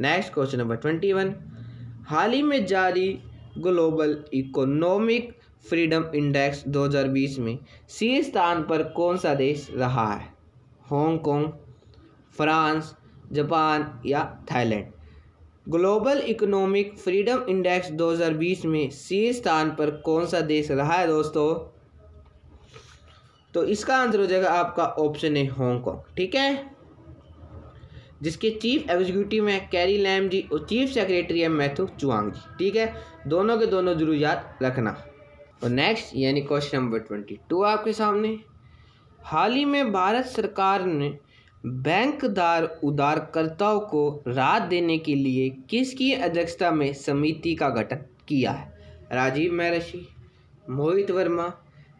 next question number twenty one हाल ही में जारी ग्लोबल इकोनॉमिक फ्रीडम इंडेक्स 2020 में शीर्ष स्थान पर कौन सा देश रहा है हांगकांग फ्रांस जापान या Thailand global economic freedom index 2020 में शीर्ष स्थान पर कौन सा देश रहा है दोस्तों तो इसका आंसर हो जाएगा आपका ऑप्शन है हांगकॉन्ग ठीक है जिसके चीफ एग्जीक्यूटिव है कैरी लैम जी और चीफ सेक्रेटरी है मैथ्यू चुआंग जी ठीक है दोनों के दोनों जरूर याद रखना और नेक्स्ट यानी क्वेश्चन नंबर ट्वेंटी टू आपके सामने हाल ही में भारत सरकार ने बैंकदार उधारकर्ताओं को राहत देने के लिए किसकी अध्यक्षता में समिति का गठन किया है राजीव महर्षि मोहित वर्मा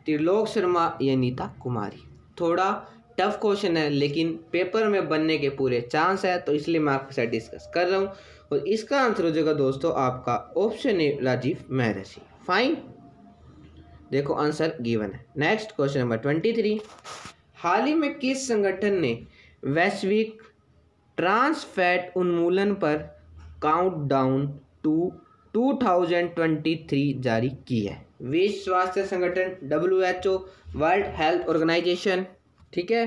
त्रिलोक शर्मा या नीता कुमारी थोड़ा टफ क्वेश्चन है लेकिन पेपर में बनने के पूरे चांस है तो इसलिए मैं आपके साथ डिस्कस कर रहा हूँ और इसका आंसर हो जाएगा दोस्तों आपका ऑप्शन है राजीव महर्षि फाइन देखो आंसर गिवन है next question number twenty three हाल ही में किस संगठन ने वैश्विक फैट उन्मूलन पर काउंटडाउन टू 2023 जारी की है विश्व स्वास्थ्य संगठन W H O world health organisation ठीक है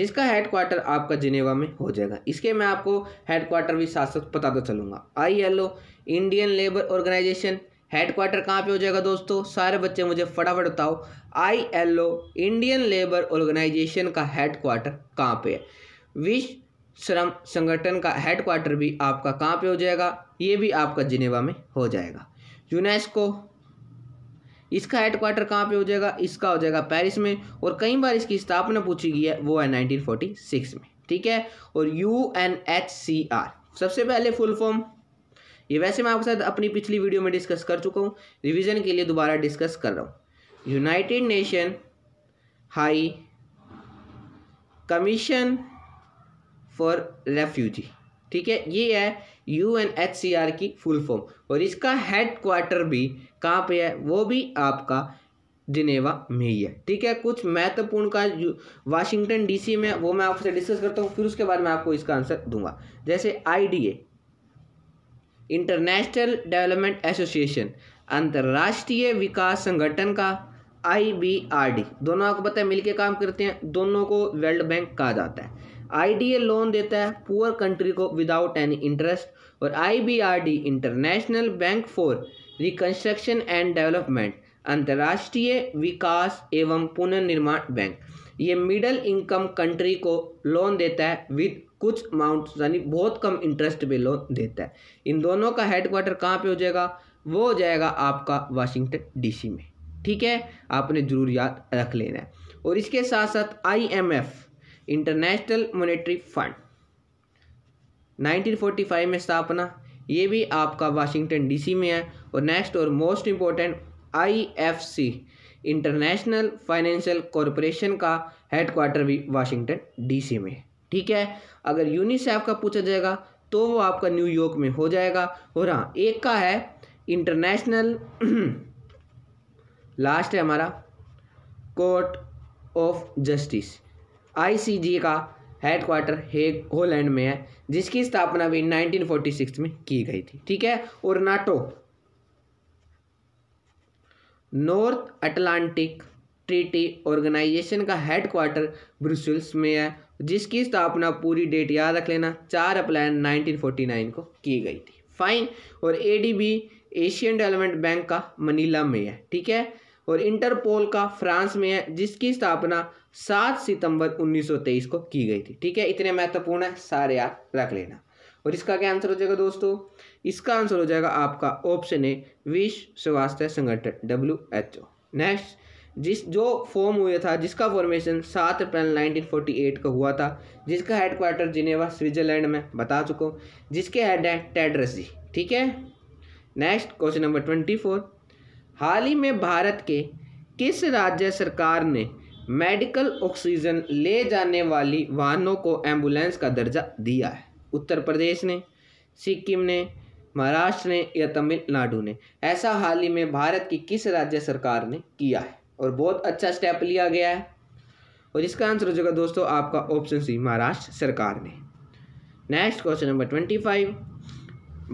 जिसका हेडक्वार्टर आपका जिनेवा में हो जाएगा इसके मैं आपको हेडक्वार्टर भी साथ साथ बताता चलूँगा I L O Indian labour organisation headquarter कहाँ पे हो जाएगा दोस्तों सारे बच्चे मुझे फटाफट बताओ I L O Indian labour organisation का हेडक्वार्टर कहाँ पे है विश्व श्रम संगठन का हेडक्वार्टर भी आपका कहाँ पे हो जाएगा ये भी आपका जिनेवा में हो जाएगा यूनेस्को इसका हेडक्वार्टर कहाँ पे हो जाएगा इसका हो जाएगा पेरिस में और कई बार इसकी स्थापना पूछी गई है वो है 1946 में ठीक है और U N H C R सबसे पहले फुल फॉर्म ये वैसे मैं आपके साथ अपनी पिछली वीडियो में डिस्कस कर चुका हूँ रिविजन के लिए दोबारा डिस्कस कर रहा हूँ united nation high commission for refugee ठीक है ये है U N H C R की फुल फॉर्म और इसका हेड क्वार्टर भी कहाँ पे है वो भी आपका जिनेवा में ही है ठीक है कुछ महत्वपूर्ण का वाशिंगटन डीसी में वो मैं आपसे डिस्कस करता हूँ फिर उसके बाद मैं आपको इसका आंसर दूंगा जैसे आईडीए इंटरनेशनल डेवलपमेंट एसोसिएशन अंतर्राष्ट्रीय विकास संगठन का आईबीआरडी दोनों आपको पता है मिलकर काम करते हैं दोनों को वर्ल्ड बैंक कहा जाता है आईडीए लोन देता है पुअर कंट्री को विदाउट एनी इंटरेस्ट और IBRD international bank for reconstruction and development अंतर्राष्ट्रीय विकास एवं पुनर्निर्माण बैंक ये मिडल इनकम कंट्री को लोन देता है विद कुछ अमाउंट यानी बहुत कम इंटरेस्ट पे लोन देता है इन दोनों का हेडक्वार्टर कहाँ पे हो जाएगा वो हो जाएगा आपका वाशिंगटन डीसी में ठीक है आपने ज़रूर याद रख लेना है और इसके साथ साथ आईएमएफ इंटरनेशनल मॉनेटरी फंड 1945 में स्थापना ये भी आपका वाशिंगटन डीसी में है और नेक्स्ट और most important IFC international financial corporation का हेडक्वार्टर भी वाशिंगटन डीसी में ठीक है अगर यूनिसेफ का पूछा जाएगा तो वो आपका न्यूयॉर्क में हो जाएगा और हाँ एक का है इंटरनेशनल [clears throat] लास्ट है हमारा कोर्ट ऑफ जस्टिस आईसीजे का हेडक्वार्टर हेग होलैंड में है जिसकी स्थापना भी 1946 में की गई थी ठीक है और NATO north atlantic treaty organisation का हेडक्वार्टर ब्रुसेल्स में है जिसकी स्थापना पूरी डेट याद रख लेना चार अप्रैल 1949 को की गई थी फाइन और एडीबी एशियन डेवलपमेंट बैंक का मनीला में है ठीक है और इंटरपोल का फ्रांस में है जिसकी स्थापना 7 सितंबर 1923 को की गई थी ठीक है इतने महत्वपूर्ण है सारे याद रख लेना और इसका क्या आंसर हो जाएगा दोस्तों इसका आंसर हो जाएगा आपका ऑप्शन है विश्व स्वास्थ्य संगठन डब्ल्यू एच ओ नेक्स्ट जिस जो फॉर्म हुआ था जिसका फॉर्मेशन सात अप्रैल 1948 को हुआ था जिसका हेडक्वार्टर जिनेवा स्विट्जरलैंड में बता चुका हूँ जिसके हेड है टेड्रस जी ठीक है next question number twenty four हाल ही में भारत के किस राज्य सरकार ने मेडिकल ऑक्सीजन ले जाने वाली वाहनों को एम्बुलेंस का दर्जा दिया है उत्तर प्रदेश ने सिक्किम ने महाराष्ट्र ने या तमिलनाडु ने ऐसा हाल ही में भारत की किस राज्य सरकार ने किया है और बहुत अच्छा स्टेप लिया गया है और इसका आंसर हो जाएगा दोस्तों आपका ऑप्शन सी महाराष्ट्र सरकार ने next question number twenty five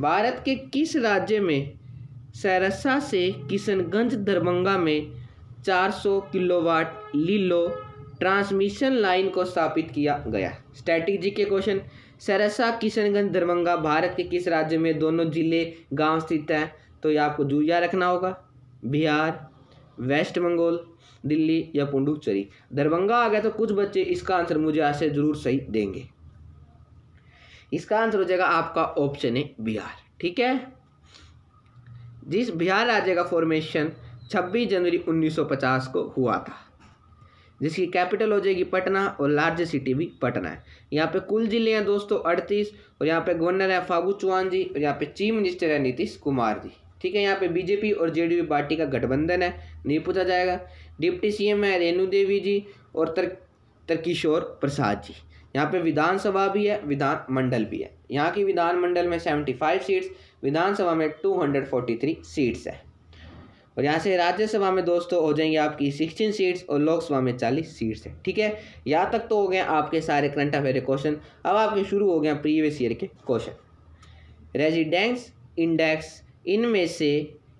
Bharat के किस राज्य में सैरसा से किशनगंज दरभंगा में 400 किलोवाट लीलो ट्रांसमिशन लाइन को स्थापित किया गया static G K question Sirsa Kishanganj Darbhanga Bharat के किस राज्य में दोनों जिले गांव स्थित हैं तो ये आपको जूझा रखना होगा बिहार वेस्ट बंगाल दिल्ली या पुंडुचेरी दरभंगा आ गया तो कुछ बच्चे इसका आंसर मुझे आज जरूर सही देंगे इसका आंसर हो जाएगा आपका ऑप्शन है बिहार ठीक है जिस बिहार राज्य का फॉर्मेशन 26 जनवरी 1950 को हुआ था जिसकी कैपिटल हो जाएगी पटना और लार्ज सिटी भी पटना है यहाँ पे कुल जिले हैं दोस्तों अड़तीस और यहाँ पे गवर्नर है फागू चौहान जी और यहाँ पे चीफ मिनिस्टर है नीतीश कुमार जी ठीक है यहाँ पे बीजेपी और जेडीयू पार्टी का गठबंधन है नहीं पूछा जाएगा डिप्टी सी है रेणु देवी जी और तर, तरकिशोर प्रसाद जी यहाँ पे विधानसभा भी है विधान मंडल भी है यहाँ की विधानमंडल में सेवेंटी फाइव सीट्स विधानसभा में two hundred forty three seats है और यहाँ से राज्यसभा में दोस्तों हो जाएंगे आपकी सिक्सटीन सीट्स और लोकसभा में चालीस सीट्स है ठीक है यहाँ तक तो हो गए आपके सारे करंट अफेयर क्वेश्चन अब आपके शुरू हो गए प्रीवियस ईयर के क्वेश्चन रेजिडेंस इंडेक्स इनमें से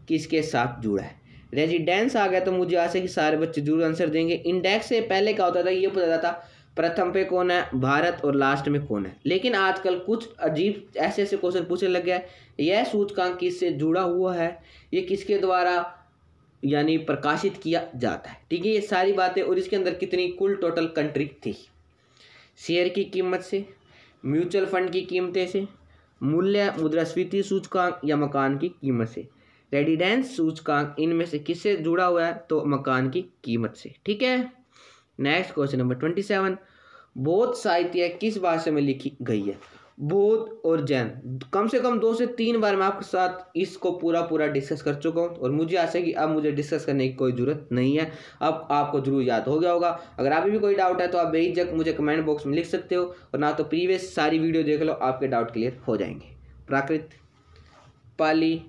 किसके साथ जुड़ा है रेजिडेंस आ गया तो मुझे आशा कि सारे बच्चे जरूर आंसर देंगे इंडेक्स से पहले क्या होता था ये पता था प्रथम पे कौन है भारत और लास्ट में कौन है लेकिन आजकल कुछ अजीब ऐसे ऐसे क्वेश्चन पूछने लग गया है यह सूचकांक किससे जुड़ा हुआ है ये किसके द्वारा यानी प्रकाशित किया जाता है ठीक है ये सारी बातें और इसके अंदर कितनी कुल टोटल कंट्री थी शेयर की कीमत से म्यूचुअल फंड की कीमतें से मूल्य मुद्रास्फीति सूचकांक या मकान की कीमत से रेडिडेंस सूचकांक इनमें से किससे जुड़ा हुआ है तो मकान की कीमत से ठीक है next question number twenty seven बौद्ध साहित्य किस भाषा में लिखी गई है बौद्ध और जैन कम से कम दो से तीन बार मैं आपके साथ इसको पूरा पूरा डिस्कस कर चुका हूँ और मुझे आशा है कि अब मुझे डिस्कस करने की कोई ज़रूरत नहीं है अब आपको जरूर याद हो गया होगा अगर आप भी कोई डाउट है तो आप बेहिजक मुझे कमेंट बॉक्स में लिख सकते हो और ना तो प्रीवियस सारी वीडियो देख लो आपके डाउट क्लियर हो जाएंगे प्राकृत पाली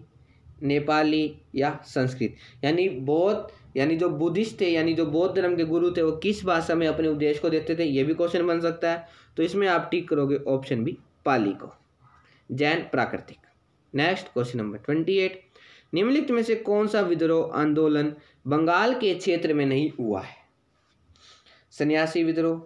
नेपाली या संस्कृत यानी बहुत यानी जो बुद्धिस्ट थे यानी जो बौद्ध धर्म के गुरु थे वो किस भाषा में अपने उपदेश को देते थे ये भी क्वेश्चन बन सकता है तो इसमें आप टिक करोगे ऑप्शन बी पाली को जैन प्राकृतिक next question number twenty eight निम्नलिखित में से कौन सा विद्रोह आंदोलन बंगाल के क्षेत्र में नहीं हुआ है सन्यासी विद्रोह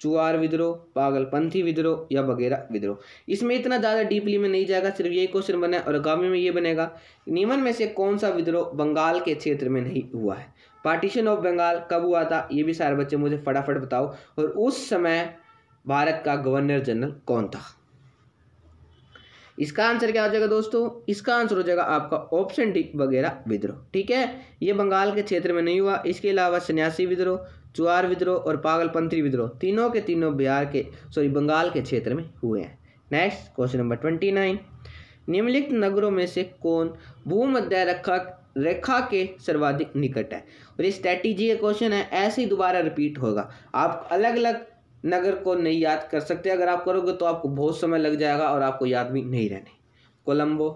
चुआर विद्रोह पागलपंथी विद्रोह या वगैरह विद्रोह इसमें इतना ज़्यादा डीपली में नहीं जाएगा सिर्फ यही क्वेश्चन बना है और आगामी में ये बनेगा नीमन में से कौन सा विद्रोह बंगाल के क्षेत्र में नहीं हुआ है पार्टीशन ऑफ बंगाल कब हुआ था ये भी सारे बच्चे मुझे फटाफट बताओ और उस समय भारत का गवर्नर जनरल कौन था इसका आंसर क्या हो जाएगा दोस्तों इसका आंसर हो जाएगा आपका ऑप्शन डी वगैरह विद्रोह ठीक है ये बंगाल के क्षेत्र में नहीं हुआ इसके अलावा सन्यासी विद्रोह चुआर विद्रोह और पागलपंथी विद्रोह तीनों के तीनों बिहार के सॉरी बंगाल के क्षेत्र में हुए हैं next question number twenty nine निम्नलिखित नगरों में से कौन भूमध्य रेखा रेखा के सर्वाधिक निकट है और ये स्ट्रैटेजी का क्वेश्चन है ऐसे ही दोबारा रिपीट होगा आप अलग अलग नगर को नहीं याद कर सकते अगर आप करोगे तो आपको बहुत समय लग जाएगा और आपको याद भी नहीं रहने कोलंबो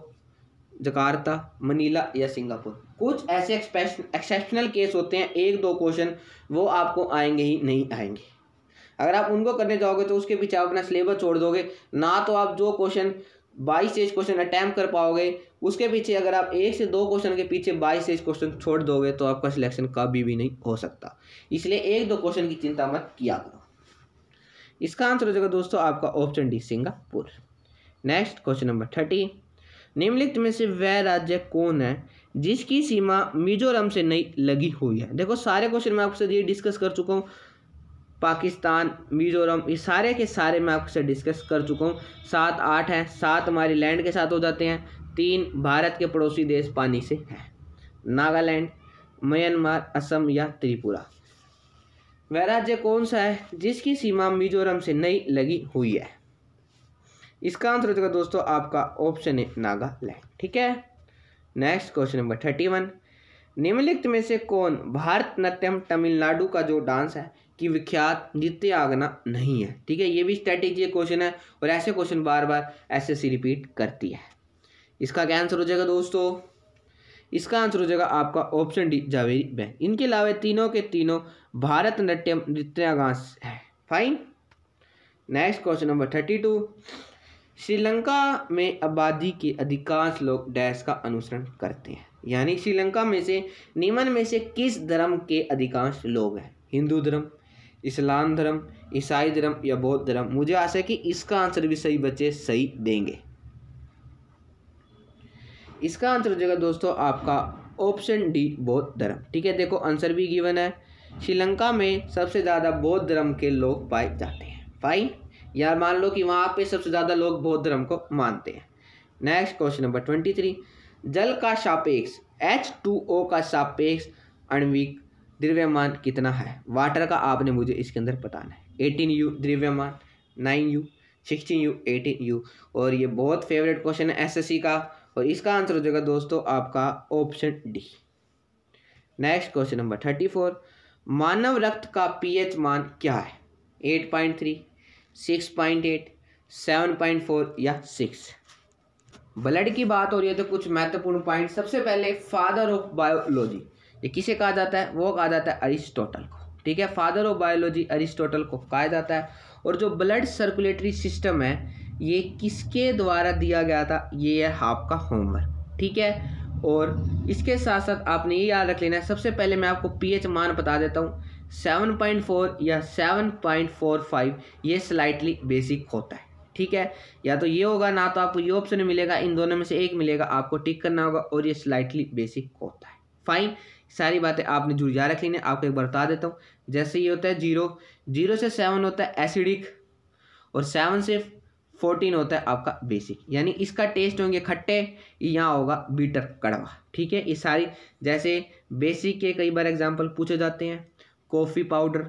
जकार्ता मनीला या सिंगापुर कुछ ऐसे एक्सेप्शनल केस होते हैं एक दो क्वेश्चन वो आपको आएंगे ही नहीं आएंगे अगर आप उनको करने जाओगे तो उसके पीछे आप अपना सिलेबस छोड़ दोगे ना तो आप जो क्वेश्चन बाईस एज क्वेश्चन अटैम्प्ट कर पाओगे उसके पीछे अगर आप एक से दो क्वेश्चन के पीछे बाईस एज क्वेश्चन छोड़ दोगे तो आपका सिलेक्शन कभी भी नहीं हो सकता इसलिए एक दो क्वेश्चन की चिंता मत किया करो इसका आंसर हो जाएगा दोस्तों आपका option D Singapore next question number thirty निम्नलिखित में से वह राज्य कौन है जिसकी सीमा मिजोरम से नई लगी हुई है देखो सारे क्वेश्चन मैं आपसे ये डिस्कस कर चुका हूँ पाकिस्तान मिजोरम ये सारे के सारे मैं आपसे डिस्कस कर चुका हूँ सात आठ हैं सात हमारी लैंड के साथ हो जाते हैं तीन भारत के पड़ोसी देश पानी से हैं नागालैंड म्यांमार असम या त्रिपुरा वह राज्य कौन सा है जिसकी सीमा मिजोरम से नई लगी हुई है इसका आंसर हो जाएगा दोस्तों आपका ऑप्शन ए नागालैंड ठीक है next question number thirty one निम्नलिखित में से कौन भारत नाट्यम तमिलनाडु का जो डांस है कि विख्यात नृत्य आगना नहीं है ठीक है ये भी स्ट्रैटेजी क्वेश्चन है और ऐसे क्वेश्चन बार बार ऐसे एस रिपीट करती है इसका क्या आंसर हो जाएगा दोस्तों इसका आंसर हो जाएगा आपका ऑप्शन डी जावेरी बहन इनके अलावा तीनों के तीनों भारत नाट्यम नृत्यागांश है fine next question number thirty two Sri Lanka में आबादी के अधिकांश लोग डैश का अनुसरण करते हैं यानी श्रीलंका में से निम्न में से किस धर्म के अधिकांश लोग हैं हिंदू धर्म इस्लाम धर्म ईसाई धर्म या बौद्ध धर्म मुझे आशा है कि इसका आंसर भी सही बच्चे सही देंगे इसका आंसर हो जाएगा दोस्तों आपका ऑप्शन डी बौद्ध धर्म ठीक है देखो आंसर भी गिवन है श्रीलंका में सबसे ज़्यादा बौद्ध धर्म के लोग पाए जाते हैं फाइन यार मान लो कि वहाँ पे सबसे ज़्यादा लोग बौद्ध धर्म को मानते हैं next question number twenty three जल का सापेक्ष एच टू ओ का सापेक्ष अणवीक द्रव्यमान कितना है वाटर का आपने मुझे इसके अंदर बताना है एटीन यू द्रव्यमान nine U sixteen U eighteen U और ये बहुत फेवरेट क्वेश्चन है एस का और इसका आंसर हो जाएगा दोस्तों आपका option D next question number thirty four मानव रक्त का पीएच मान क्या है eight point three six point eight seven point four या सिक्स ब्लड की बात हो रही है तो कुछ महत्वपूर्ण पॉइंट सबसे पहले फादर ऑफ बायोलॉजी ये किसे कहा जाता है वो कहा जाता है अरिस्टोटल को ठीक है फादर ऑफ बायोलॉजी अरिस्टोटल को कहा जाता है और जो ब्लड सर्कुलेटरी सिस्टम है ये किसके द्वारा दिया गया था ये है आपका होमवर्क ठीक है और इसके साथ साथ आपने ये याद रख लेना है सबसे पहले मैं आपको पीएच मान बता देता हूँ 7.4 या 7.45 ये स्लाइटली बेसिक होता है ठीक है या तो ये होगा ना तो आपको ये ऑप्शन मिलेगा इन दोनों में से एक मिलेगा आपको टिक करना होगा और ये स्लाइटली बेसिक होता है फाइन सारी बातें आपने जा रख ने आपको एक बार बता देता हूँ जैसे ये होता है जीरो जीरो से सेवन होता है एसिडिक और सेवन से फोर्टीन होता है आपका बेसिक यानी इसका टेस्ट होंगे खट्टे यहाँ होगा बीटर कड़वा ठीक है ये सारी जैसे बेसिक के कई बार एग्जाम्पल पूछे जाते हैं कॉफ़ी पाउडर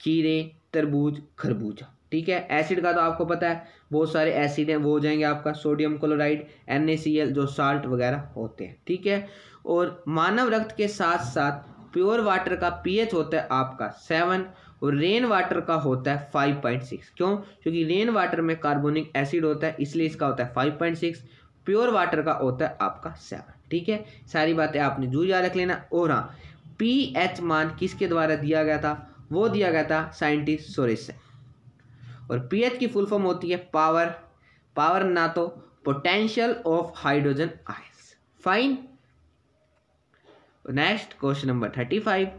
खीरे तरबूज खरबूजा ठीक है एसिड का तो आपको पता है बहुत सारे एसिड हैं वो हो जाएंगे आपका सोडियम क्लोराइड एन जो साल्ट वगैरह होते हैं ठीक है और मानव रक्त के साथ साथ प्योर वाटर का पीएच होता है आपका सेवन और रेन वाटर का होता है फाइव पॉइंट सिक्स क्यों क्योंकि रेन वाटर में कार्बोनिक एसिड होता है इसलिए इसका होता है five point six pure water का होता है आपका सेवन ठीक है सारी बातें आपने जू याद रख लेना और हाँ पी एच मान किसके द्वारा दिया गया था वो दिया गया था साइंटिस्ट सोरेस से और पी एच की फुल फॉर्म होती है पावर पावर ना तो potential of hydrogen ions fine next question number thirty five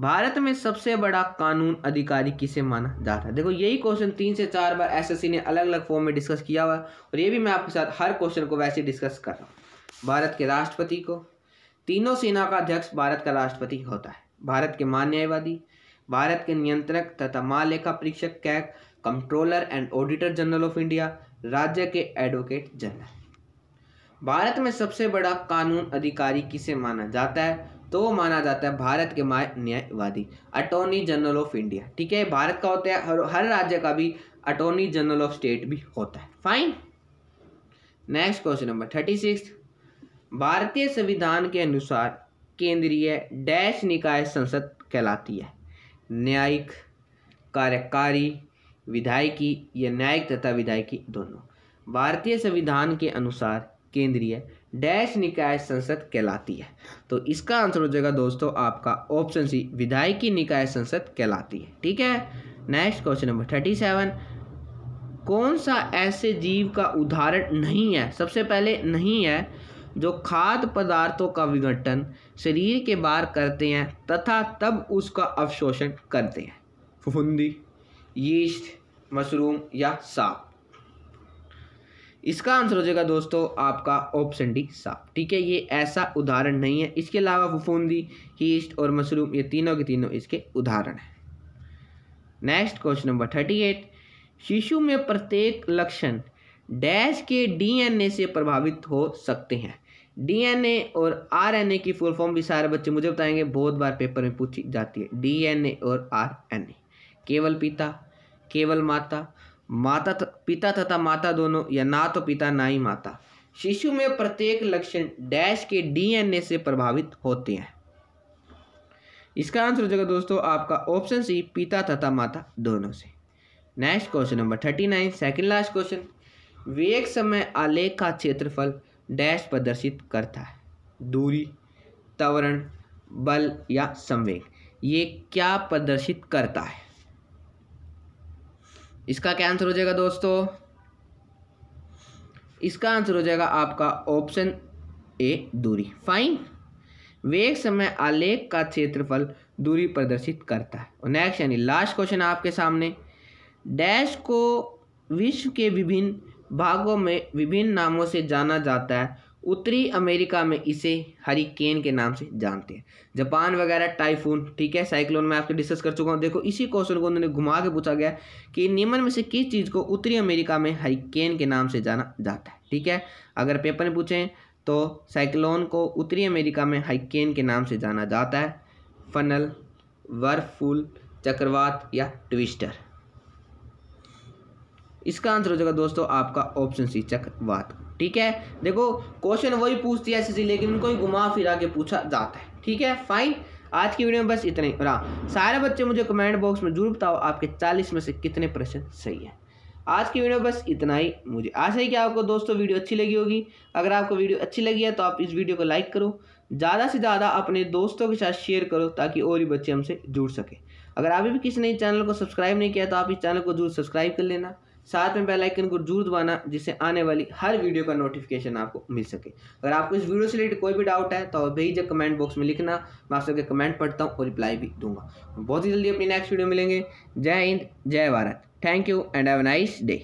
Bharat में सबसे बड़ा कानून अधिकारी किसे माना जाता है देखो यही क्वेश्चन तीन से चार बार एसएससी ने अलग अलग फॉर्म में डिस्कस किया हुआ है और ये भी मैं आपके साथ हर क्वेश्चन को वैसे डिस्कस कर रहा हूँ भारत के राष्ट्रपति को तीनों सेना का अध्यक्ष भारत का राष्ट्रपति होता है भारत के मान्यवादी भारत के नियंत्रक तथा महालेखा परीक्षक CAG controller and auditor general of India राज्य के एडवोकेट जनरल भारत में सबसे बड़ा कानून अधिकारी किसे माना जाता है तो वो माना जाता है भारत के न्यायवादी अटॉर्नी जनरल ऑफ इंडिया ठीक है भारत का होता है हर, हर राज्य का भी अटॉर्नी जनरल ऑफ स्टेट भी होता है fine next question number thirty six भारतीय संविधान के अनुसार केंद्रीय डैश निकाय संसद कहलाती है न्यायिक कार्यकारी विधायकी या न्यायिक तथा विधायकी दोनों भारतीय संविधान के अनुसार केंद्रीय डैश निकाय संसद कहलाती है तो इसका आंसर हो जाएगा दोस्तों आपका ऑप्शन सी विधायकी निकाय संसद कहलाती है ठीक है next question number thirty seven कौन सा ऐसे जीव का उदाहरण नहीं है सबसे पहले नहीं है जो खाद्य पदार्थों का विघटन शरीर के बाहर करते हैं तथा तब उसका अवशोषण करते हैं फुफुंदी यीस्ट मशरूम या सांप इसका आंसर हो जाएगा दोस्तों आपका ऑप्शन डी सांप ठीक है ये ऐसा उदाहरण नहीं है इसके अलावा फुफुंदी यीस्ट और मशरूम ये तीनों के तीनों इसके उदाहरण हैं next question number thirty eight शिशु में प्रत्येक लक्षण डैश के डीएनए से प्रभावित हो सकते हैं डीएनए और आरएनए की फुल फॉर्म भी सारे बच्चे मुझे बताएंगे बहुत बार पेपर में पूछी जाती है डीएनए और आरएनए केवल पिता केवल माता माता त, पिता तथा माता दोनों या ना तो पिता ना ही माता शिशु में प्रत्येक लक्षण डैश के डीएनए से प्रभावित होते हैं इसका आंसर हो जाएगा दोस्तों आपका ऑप्शन सी पिता तथा माता दोनों से next question number thirty nine second last question विवेक समय आलेख का क्षेत्रफल डैश प्रदर्शित करता है दूरी त्वरण बल या संवेग ये क्या प्रदर्शित करता है इसका क्या आंसर हो जाएगा दोस्तों इसका आंसर हो जाएगा आपका ऑप्शन ए दूरी फाइन वेग समय आलेख का क्षेत्रफल दूरी प्रदर्शित करता है नेक्स्ट यानी लास्ट क्वेश्चन आपके सामने डैश को विश्व के विभिन्न भागों में विभिन्न नामों से जाना जाता है उत्तरी अमेरिका में इसे हरिकेन के नाम से जानते हैं जापान वगैरह टाइफून ठीक है साइक्लोन में आपके डिस्कस कर चुका हूँ देखो इसी क्वेश्चन को उन्होंने घुमा के पूछा गया कि निम्न में से किस चीज़ को उत्तरी अमेरिका में हरिकेन के नाम से जाना जाता है ठीक है अगर पेपर में पूछें तो साइक्लोन को उत्तरी अमेरिका में हरिकेन के नाम से जाना जाता है फनल वर्फुल चक्रवात या ट्विस्टर इसका आंसर हो जाएगा दोस्तों आपका ऑप्शन सी चक्रवात ठीक है देखो क्वेश्चन वही पूछती है ऐसे लेकिन उनको ही घुमा फिरा के पूछा जाता है ठीक है फाइन आज की वीडियो में बस इतना ही और हाँ सारे बच्चे मुझे कमेंट बॉक्स में जरूर बताओ आपके चालीस में से कितने प्रश्न सही है आज की वीडियो में बस इतना ही मुझे आशा है कि आपको दोस्तों वीडियो अच्छी लगी होगी अगर आपको वीडियो अच्छी लगी है तो आप इस वीडियो को लाइक करो ज़्यादा से ज़्यादा अपने दोस्तों के साथ शेयर करो ताकि और भी बच्चे हमसे जुड़ सके अगर अभी भी किसी ने चैनल को सब्सक्राइब नहीं किया तो आप इस चैनल को जरूर सब्सक्राइब कर लेना साथ में बेल आइकन को जरूर दबाना जिससे आने वाली हर वीडियो का नोटिफिकेशन आपको मिल सके अगर आपको इस वीडियो से रिलेटेड कोई भी डाउट है तो भेज कमेंट बॉक्स में लिखना मैं आप सबके कमेंट पढ़ता हूँ और रिप्लाई भी दूंगा बहुत ही जल्दी अपनी नेक्स्ट वीडियो मिलेंगे जय हिंद जय Bharat thank you and have nice day